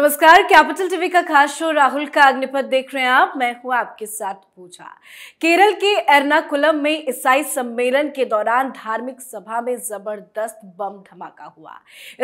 नमस्कार capital TV का खास शो राहुल का अग्निपथ देख रहे हैं आप मैं हूं आपके साथ पूजा केरल के एर्नाकुलम में ईसाई सम्मेलन के दौरान धार्मिक सभा में जबरदस्त बम धमाका हुआ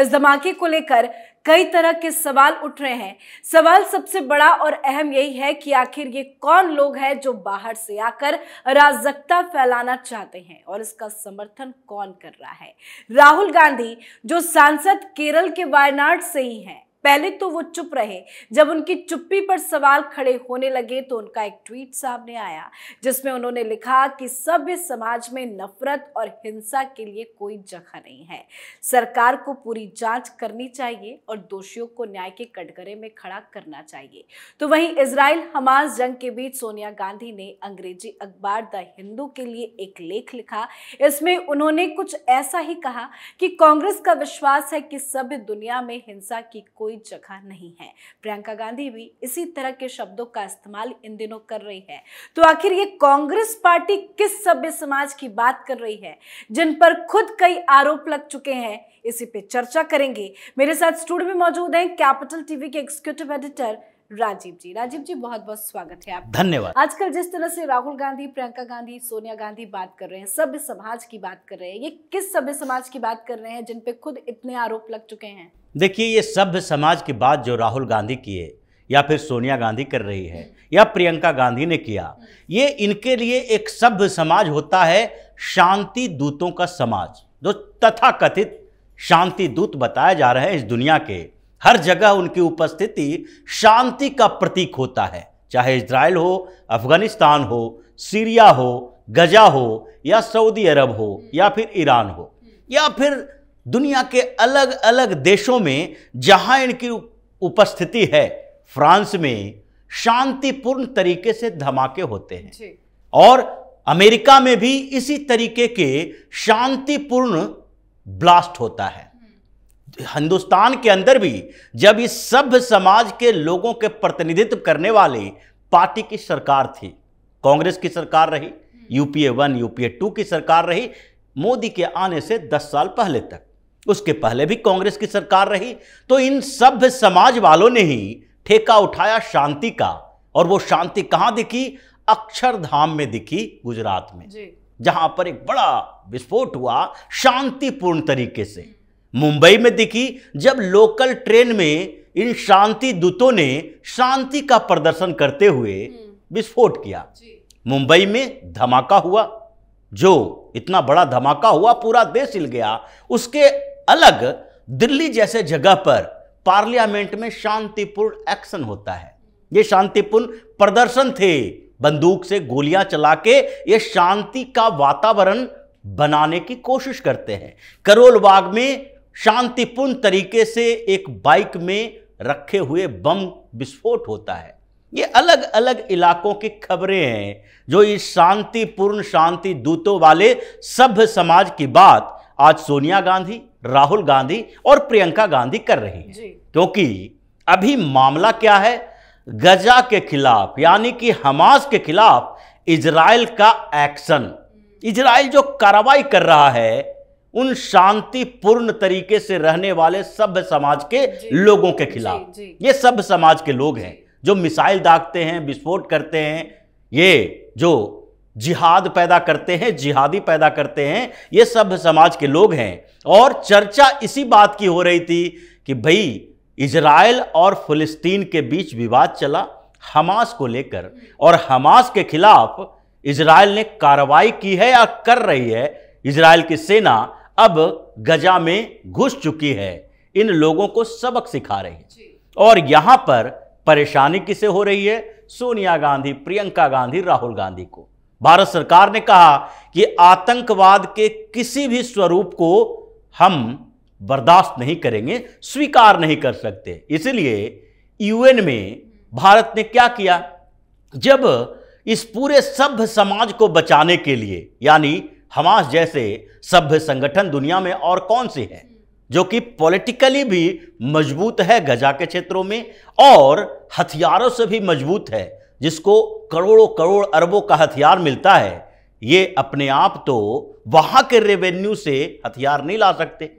इस धमाके को लेकर कई तरह के सवाल उठ रहे हैं सवाल सबसे बड़ा और अहम यही है कि आखिर ये कौन लोग हैं जो बाहर से आकर अराजकता फैलाना चाहते हैं और इसका समर्थन कौन कर रहा है राहुल गांधी जो सांसद केरल के वायनाड से ही हैं पहले तो वो चुप रहे जब उनकी चुप्पी पर सवाल खड़े होने लगे तो उनका एक ट्वीट सामने आया जिसमें उन्होंने लिखा कि सभ्य समाज में नफरत और हिंसा के लिए कोई जगह नहीं है सरकार को पूरी जांच करनी चाहिए और दोषियों को न्याय के कटघरे में खड़ा करना चाहिए तो वहीं इसराइल हमास जंग के बीच सोनिया गांधी ने अंग्रेजी अखबार द हिंदू के लिए एक लेख लिखा इसमें उन्होंने कुछ ऐसा ही कहा कि कांग्रेस का विश्वास है कि सभ्य दुनिया में हिंसा की कोई कोई जगह नहीं है प्रियंका गांधी भी इसी तरह के शब्दों का इस्तेमाल इन दिनों कर रही है तो आखिर ये कांग्रेस पार्टी किस सभ्य समाज की बात कर रही है जिन पर खुद कई आरोप लग चुके हैं इसी पे चर्चा करेंगे मेरे साथ स्टूडियो में मौजूद हैं कैपिटल टीवी के एग्जीक्यूटिव एडिटर राजीव जी राजीव जी बहुत बहुत स्वागत है आप धन्यवाद आजकल जिस तरह से राहुल गांधी प्रियंका गांधी सोनिया गांधी बात कर रहे हैं सभ्य समाज की बात कर रहे हैं ये किस सभ्य समाज की बात कर रहे हैं जिन पे खुद इतने आरोप लग चुके हैं देखिए ये सभ्य समाज की बात जो राहुल गांधी की है या फिर सोनिया गांधी कर रही है या प्रियंका गांधी ने किया ये इनके लिए एक सभ्य समाज होता है शांति दूतों का समाज जो तथाकथित शांति दूत बताए जा रहे हैं इस दुनिया के हर जगह उनकी उपस्थिति शांति का प्रतीक होता है चाहे इसराइल हो अफगानिस्तान हो सीरिया हो गजा हो या सऊदी अरब हो या फिर ईरान हो या फिर दुनिया के अलग अलग देशों में जहां इनकी उपस्थिति है फ्रांस में शांतिपूर्ण तरीके से धमाके होते हैं और अमेरिका में भी इसी तरीके के शांतिपूर्ण ब्लास्ट होता है हिंदुस्तान के अंदर भी जब इस सभ्य समाज के लोगों के प्रतिनिधित्व करने वाली पार्टी की सरकार थी कांग्रेस की सरकार रही यूपीए वन यूपीए टू की सरकार रही मोदी के आने से दस साल पहले तक उसके पहले भी कांग्रेस की सरकार रही तो इन सभ्य समाज वालों ने ही ठेका उठाया शांति का और वो शांति कहाँ दिखी अक्षरधाम में दिखी गुजरात में जहां पर एक बड़ा विस्फोट हुआ शांतिपूर्ण तरीके से मुंबई में दिखी जब लोकल ट्रेन में इन शांति दूतों ने शांति का प्रदर्शन करते हुए हम्म। विस्फोट किया मुंबई में धमाका हुआ जो इतना बड़ा धमाका हुआ पूरा देश हिल गया उसके अलग दिल्ली जैसे जगह पर पार्लियामेंट में शांतिपूर्ण एक्शन होता है ये शांतिपूर्ण प्रदर्शन थे बंदूक से गोलियां चला के ये शांति का वातावरण बनाने की कोशिश करते हैं करोल बाग में शांतिपूर्ण तरीके से एक बाइक में रखे हुए बम विस्फोट होता है ये अलग अलग इलाकों की खबरें हैं जो इस शांतिपूर्ण शांति दूतों वाले सभ्य समाज की बात आज सोनिया गांधी राहुल गांधी और प्रियंका गांधी कर रही हैं क्योंकि अभी मामला क्या है गजा के खिलाफ यानी कि हमास के खिलाफ इजराइल का एक्शन इजराइल जो कार्रवाई कर रहा है उन शांतिपूर्ण तरीके से रहने वाले सभ्य समाज के लोगों के खिलाफ ये सभ्य समाज के लोग हैं जो मिसाइल दागते हैं विस्फोट करते हैं ये जो जिहाद पैदा करते हैं जिहादी पैदा करते हैं ये सभ्य समाज के लोग हैं और चर्चा इसी बात की हो रही थी कि भाई इजराइल और फलस्तीन के बीच विवाद चला हमास को लेकर और हमास के खिलाफ इसराइल ने कार्रवाई की है या कर रही है इसराइल की सेना अब गजा में घुस चुकी है इन लोगों को सबक सिखा रही है और यहां पर परेशानी किसे हो रही है सोनिया गांधी प्रियंका गांधी राहुल गांधी को भारत सरकार ने कहा कि आतंकवाद के किसी भी स्वरूप को हम बर्दाश्त नहीं करेंगे स्वीकार नहीं कर सकते इसलिए यूएन में भारत ने क्या किया जब इस पूरे सभ्य समाज को बचाने के लिए यानी हमास जैसे सभ्य संगठन दुनिया में और कौन से हैं जो कि पॉलिटिकली भी मजबूत है गजा के क्षेत्रों में और हथियारों से भी मजबूत है जिसको करोड़ों करोड़ अरबों का हथियार मिलता है ये अपने आप तो वहाँ के रेवेन्यू से हथियार नहीं ला सकते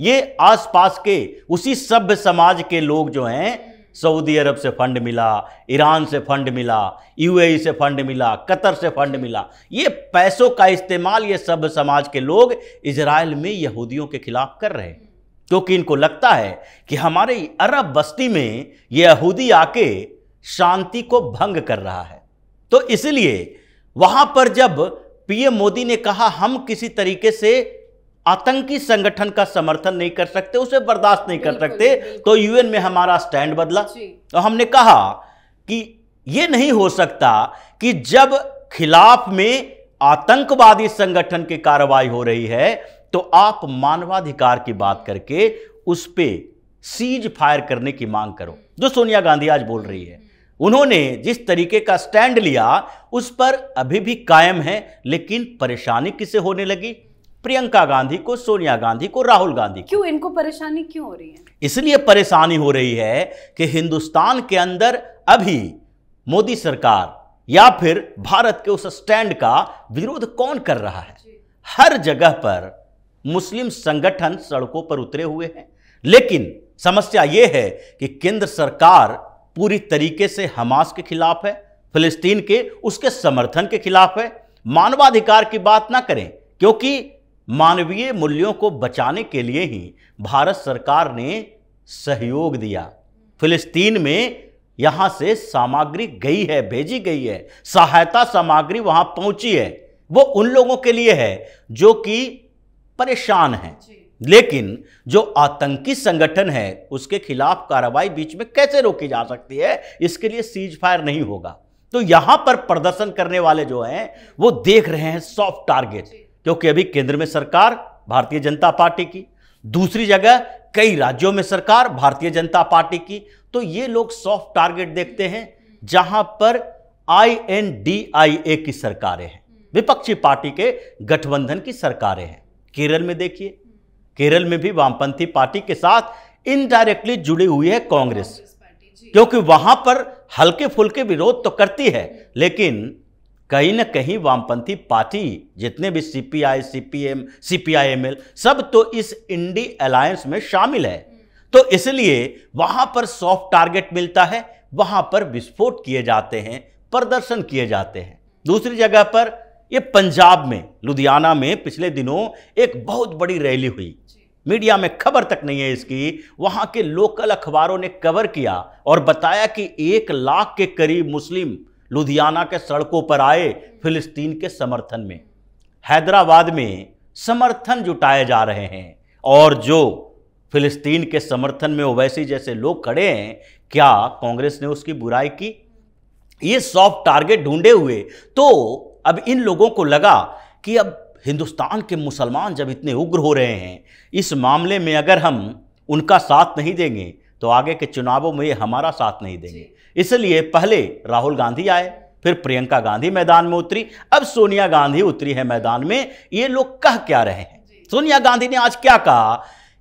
ये आसपास के उसी सभ्य समाज के लोग जो हैं सऊदी अरब से फंड मिला ईरान से फंड मिला यूएई से फंड मिला कतर से फंड मिला ये पैसों का इस्तेमाल ये सब समाज के लोग इसराइल में यहूदियों के खिलाफ कर रहे हैं क्योंकि इनको लगता है कि हमारे अरब बस्ती में यहूदी आके शांति को भंग कर रहा है तो इसलिए वहां पर जब पीएम मोदी ने कहा हम किसी तरीके से आतंकी संगठन का समर्थन नहीं कर सकते उसे बर्दाश्त नहीं कर सकते तो यूएन में हमारा स्टैंड बदला और तो हमने कहा कि ये नहीं हो सकता कि जब खिलाफ में आतंकवादी संगठन की कार्रवाई हो रही है तो आप मानवाधिकार की बात करके उस पर सीज फायर करने की मांग करो जो सोनिया गांधी आज बोल रही है उन्होंने जिस तरीके का स्टैंड लिया उस पर अभी भी कायम है लेकिन परेशानी किसे होने लगी प्रियंका गांधी को सोनिया गांधी को राहुल गांधी क्यों इनको परेशानी क्यों हो रही है इसलिए परेशानी हो रही है कि हिंदुस्तान के अंदर अभी मोदी सरकार या फिर भारत के उस स्टैंड का विरोध कौन कर रहा है हर जगह पर मुस्लिम संगठन सड़कों पर उतरे हुए हैं लेकिन समस्या यह है कि केंद्र सरकार पूरी तरीके से हमास के खिलाफ है फिलिस्तीन के उसके समर्थन के खिलाफ है मानवाधिकार की बात ना करें क्योंकि मानवीय मूल्यों को बचाने के लिए ही भारत सरकार ने सहयोग दिया फिलिस्तीन में यहाँ से सामग्री गई है भेजी गई है सहायता सामग्री वहां पहुंची है वो उन लोगों के लिए है जो कि परेशान है लेकिन जो आतंकी संगठन है उसके खिलाफ कार्रवाई बीच में कैसे रोकी जा सकती है इसके लिए सीज फायर नहीं होगा तो यहां पर प्रदर्शन करने वाले जो हैं वो देख रहे हैं सॉफ्ट टारगेट क्योंकि अभी केंद्र में सरकार भारतीय जनता पार्टी की दूसरी जगह कई राज्यों में सरकार भारतीय जनता पार्टी की तो ये लोग सॉफ्ट टारगेट देखते हैं जहां पर आईएनडीआईए की सरकारें हैं विपक्षी पार्टी के गठबंधन की सरकारें हैं केरल में देखिए केरल में भी वामपंथी पार्टी के साथ इनडायरेक्टली जुड़ी हुई है कांग्रेस क्योंकि वहां पर हल्के फुल्के विरोध तो करती है लेकिन कहीं ना कहीं वामपंथी पार्टी जितने भी सीपीआई सीपीएम सीपीआईएमएल सब तो इस इंडी अलायंस में शामिल है तो इसलिए वहां पर सॉफ्ट टारगेट मिलता है वहां पर विस्फोट किए जाते हैं प्रदर्शन किए जाते हैं दूसरी जगह पर ये पंजाब में लुधियाना में पिछले दिनों एक बहुत बड़ी रैली हुई मीडिया में खबर तक नहीं है इसकी वहां के लोकल अखबारों ने कवर किया और बताया कि एक लाख के करीब मुस्लिम लुधियाना के सड़कों पर आए फिलिस्तीन के समर्थन में हैदराबाद में समर्थन जुटाए जा रहे हैं और जो फिलिस्तीन के समर्थन में ओवैसी जैसे लोग खड़े हैं क्या कांग्रेस ने उसकी बुराई की ये सॉफ्ट टारगेट ढूंढे हुए तो अब इन लोगों को लगा कि अब हिंदुस्तान के मुसलमान जब इतने उग्र हो रहे हैं इस मामले में अगर हम उनका साथ नहीं देंगे तो आगे के चुनावों में ये हमारा साथ नहीं देंगे इसलिए पहले राहुल गांधी आए फिर प्रियंका गांधी मैदान में उतरी अब सोनिया गांधी उतरी है मैदान में ये लोग कह क्या रहे हैं सोनिया गांधी ने आज क्या कहा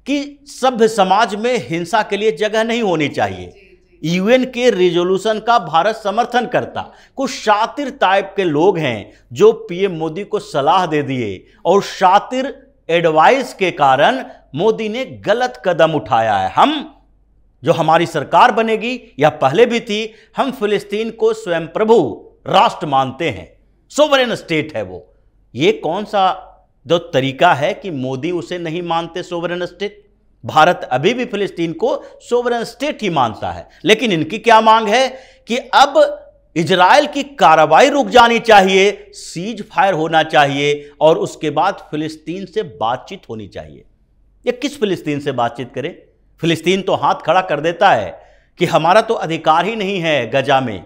कि सभ्य समाज में हिंसा के लिए जगह नहीं होनी चाहिए यूएन के रिजोल्यूशन का भारत समर्थन करता कुछ शातिर टाइप के लोग हैं जो पीएम मोदी को सलाह दे दिए और शातिर एडवाइस के कारण मोदी ने गलत कदम उठाया है हम जो हमारी सरकार बनेगी या पहले भी थी हम फिलिस्तीन को स्वयं प्रभु राष्ट्र मानते हैं सोवरेन स्टेट है वो ये कौन सा जो तरीका है कि मोदी उसे नहीं मानते सोवरेन स्टेट भारत अभी भी फिलिस्तीन को सोवरेन स्टेट ही मानता है लेकिन इनकी क्या मांग है कि अब इजराइल की कार्रवाई रुक जानी चाहिए सीज फायर होना चाहिए और उसके बाद फिलिस्तीन से बातचीत होनी चाहिए ये किस फिलिस्तीन से बातचीत करें फिलिस्तीन तो हाथ खड़ा कर देता है कि हमारा तो अधिकार ही नहीं है गजा में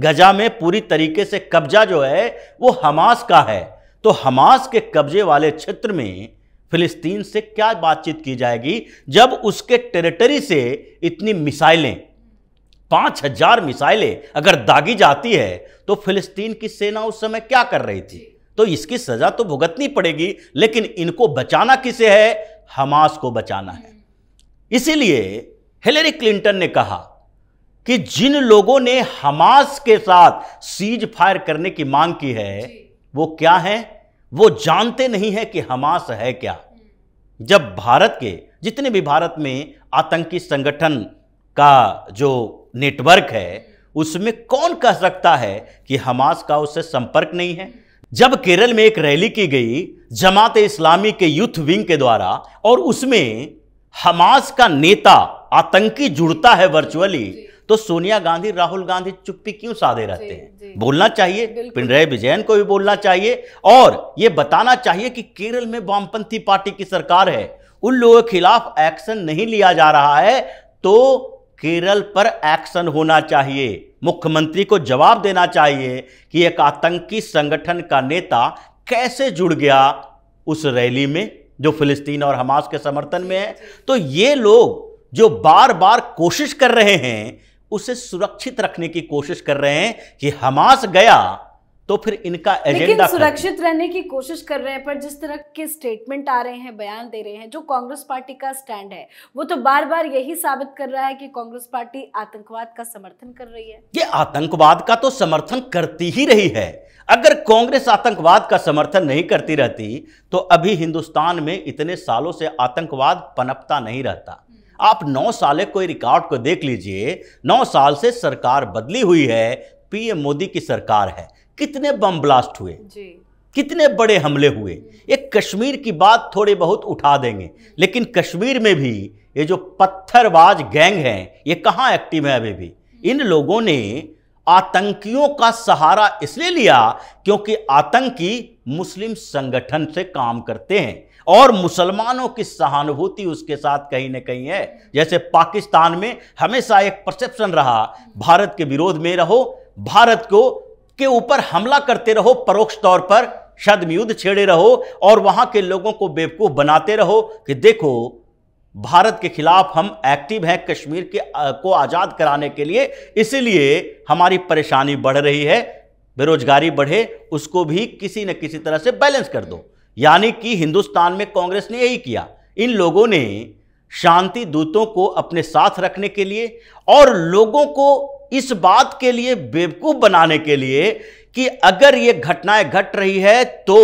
गजा में पूरी तरीके से कब्जा जो है वो हमास का है तो हमास के कब्जे वाले क्षेत्र में फिलिस्तीन से क्या बातचीत की जाएगी जब उसके टेरिटरी से इतनी मिसाइलें पाँच हजार मिसाइलें अगर दागी जाती है तो फिलिस्तीन की सेना उस समय क्या कर रही थी तो इसकी सज़ा तो भुगतनी पड़ेगी लेकिन इनको बचाना किसे है हमास को बचाना है इसीलिए हिलेरी क्लिंटन ने कहा कि जिन लोगों ने हमास के साथ सीज फायर करने की मांग की है वो क्या है वो जानते नहीं है कि हमास है क्या जब भारत के जितने भी भारत में आतंकी संगठन का जो नेटवर्क है उसमें कौन कह सकता है कि हमास का उससे संपर्क नहीं है जब केरल में एक रैली की गई जमात इस्लामी के यूथ विंग के द्वारा और उसमें हमास का नेता आतंकी जुड़ता है वर्चुअली तो सोनिया गांधी राहुल गांधी चुप्पी क्यों साधे रहते हैं बोलना चाहिए पिंडरे विजयन को भी बोलना चाहिए और ये बताना चाहिए कि केरल में वामपंथी पार्टी की सरकार है उन लोगों के खिलाफ एक्शन नहीं लिया जा रहा है तो केरल पर एक्शन होना चाहिए मुख्यमंत्री को जवाब देना चाहिए कि एक आतंकी संगठन का नेता कैसे जुड़ गया उस रैली में जो फिलिस्तीन और हमास के समर्थन में है तो ये लोग जो बार बार कोशिश कर रहे हैं उसे सुरक्षित रखने की कोशिश कर रहे हैं कि हमास गया तो फिर इनका एजेंडा सुरक्षित रहने की कोशिश कर रहे हैं पर जिस तरह के स्टेटमेंट आ रहे हैं बयान दे रहे हैं जो कांग्रेस पार्टी का स्टैंड है वो तो बार बार यही साबित कर रहा है कि कांग्रेस पार्टी आतंकवाद का समर्थन कर रही है ये आतंकवाद का तो समर्थन करती ही रही है अगर कांग्रेस आतंकवाद का समर्थन नहीं करती रहती तो अभी हिंदुस्तान में इतने सालों से आतंकवाद पनपता नहीं रहता आप नौ साल कोई रिकॉर्ड को देख लीजिए नौ साल से सरकार बदली हुई है पीएम मोदी की सरकार है कितने बम ब्लास्ट हुए जी कितने बड़े हमले हुए एक कश्मीर की बात थोड़े बहुत उठा देंगे लेकिन कश्मीर में भी ये जो पत्थरबाज गैंग हैं ये कहाँ एक्टिव है अभी भी इन लोगों ने आतंकियों का सहारा इसलिए लिया क्योंकि आतंकी मुस्लिम संगठन से काम करते हैं और मुसलमानों की सहानुभूति उसके साथ कहीं ना कहीं है जैसे पाकिस्तान में हमेशा एक परसेप्शन रहा भारत के विरोध में रहो भारत को के ऊपर हमला करते रहो परोक्ष तौर पर शदमयुद्ध छेड़े रहो और वहां के लोगों को बेवकूफ बनाते रहो कि देखो भारत के खिलाफ हम एक्टिव हैं कश्मीर के को आज़ाद कराने के लिए इसीलिए हमारी परेशानी बढ़ रही है बेरोजगारी बढ़े उसको भी किसी न किसी तरह से बैलेंस कर दो यानी कि हिंदुस्तान में कांग्रेस ने यही किया इन लोगों ने शांति दूतों को अपने साथ रखने के लिए और लोगों को इस बात के लिए बेवकूफ बनाने के लिए कि अगर ये घटनाएं घट रही है तो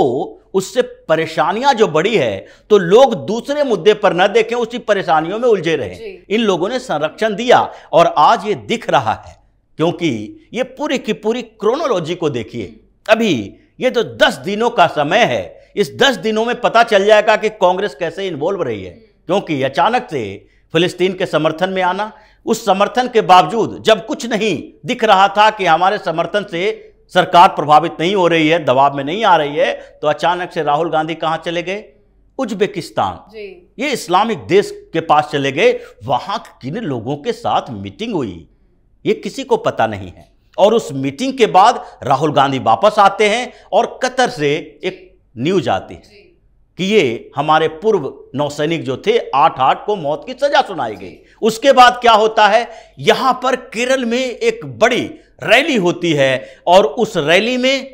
उससे परेशानियां जो बड़ी है तो लोग दूसरे मुद्दे पर न देखें उसी परेशानियों में उलझे रहे इन लोगों ने संरक्षण दिया और आज ये दिख रहा है क्योंकि ये पूरी की पूरी क्रोनोलॉजी को देखिए अभी ये जो तो दस दिनों का समय है इस दस दिनों में पता चल जाएगा कि कांग्रेस कैसे इन्वॉल्व रही है क्योंकि अचानक से फिलिस्तीन के समर्थन में आना उस समर्थन के बावजूद जब कुछ नहीं दिख रहा था कि हमारे समर्थन से सरकार प्रभावित नहीं हो रही है दबाव में नहीं आ रही है तो अचानक से राहुल गांधी कहाँ चले गए उज्बेकिस्तान ये इस्लामिक देश के पास चले गए वहाँ किन लोगों के साथ मीटिंग हुई ये किसी को पता नहीं है और उस मीटिंग के बाद राहुल गांधी वापस आते हैं और कतर से एक न्यूज आती है कि ये हमारे पूर्व नौसैनिक जो थे आठ आठ को मौत की सजा सुनाई गई उसके बाद क्या होता है यहां पर केरल में एक बड़ी रैली होती है और उस रैली में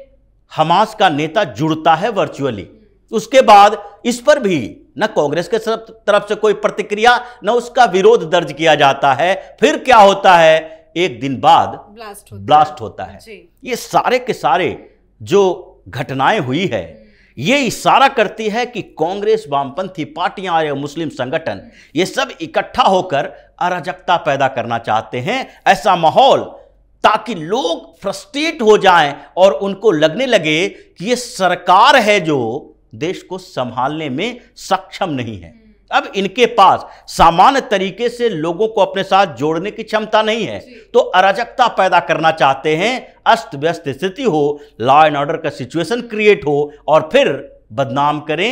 हमास का नेता जुड़ता है वर्चुअली उसके बाद इस पर भी न कांग्रेस के तरफ से कोई प्रतिक्रिया न उसका विरोध दर्ज किया जाता है फिर क्या होता है एक दिन बाद ब्लास्ट होता ब्लास्ट होता है ये सारे के सारे जो घटनाएं हुई है हम्म। ये इशारा करती है कि कांग्रेस वामपंथी पार्टियां या मुस्लिम संगठन ये सब इकट्ठा होकर अराजकता पैदा करना चाहते हैं ऐसा माहौल ताकि लोग फ्रस्ट्रेट हो जाएं और उनको लगने लगे कि ये सरकार है जो देश को संभालने में सक्षम नहीं है अब इनके पास सामान्य तरीके से लोगों को अपने साथ जोड़ने की क्षमता नहीं है तो अराजकता पैदा करना चाहते हैं अस्त व्यस्त स्थिति हो लॉ एंड ऑर्डर का सिचुएशन क्रिएट हो और फिर बदनाम करें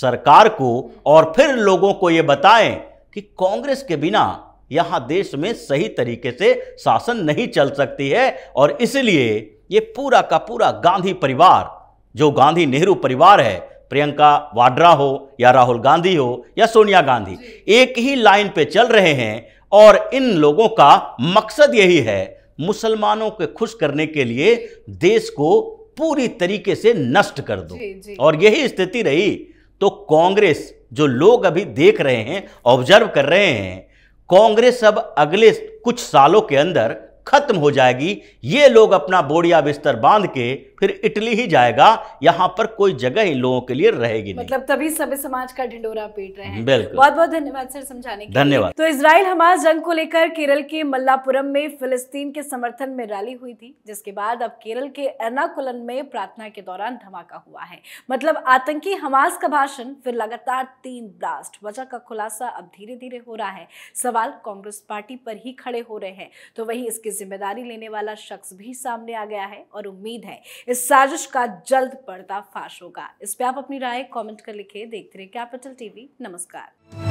सरकार को और फिर लोगों को ये बताएं कि कांग्रेस के बिना यहां देश में सही तरीके से शासन नहीं चल सकती है और इसलिए ये पूरा का पूरा गांधी परिवार जो गांधी नेहरू परिवार है प्रियंका वाड्रा हो या राहुल गांधी हो या सोनिया गांधी एक ही लाइन पे चल रहे हैं और इन लोगों का मकसद यही है मुसलमानों को खुश करने के लिए देश को पूरी तरीके से नष्ट कर दो जी, जी। और यही स्थिति रही तो कांग्रेस जो लोग अभी देख रहे हैं ऑब्जर्व कर रहे हैं कांग्रेस अब अगले कुछ सालों के अंदर खत्म हो जाएगी ये लोग अपना बोड़िया बिस्तर बांध के फिर इटली ही जाएगा यहाँ पर कोई जगह ही लोगों के लिए रहेगी नहीं मतलब तभी सभी समाज का ढिंडोरा पीट रहे हैं बिल्कुल बहुत बहुत धन्यवाद सर समझाने के धन्यवाद तो इसराइल हमास जंग को लेकर केरल के मल्लापुरम में फिलिस्तीन के समर्थन में रैली हुई थी जिसके बाद अब केरल के एर्नाकुलम में प्रार्थना के दौरान धमाका हुआ है मतलब आतंकी हमास का भाषण फिर लगातार तीन ब्लास्ट वजह का खुलासा अब धीरे धीरे हो रहा है सवाल कांग्रेस पार्टी पर ही खड़े हो रहे हैं तो वही इसकी जिम्मेदारी लेने वाला शख्स भी सामने आ गया है और उम्मीद है इस साजिश का जल्द पर्दाफाश होगा इस पे आप अपनी राय कमेंट कर लिखे देखते रहे कैपिटल टीवी नमस्कार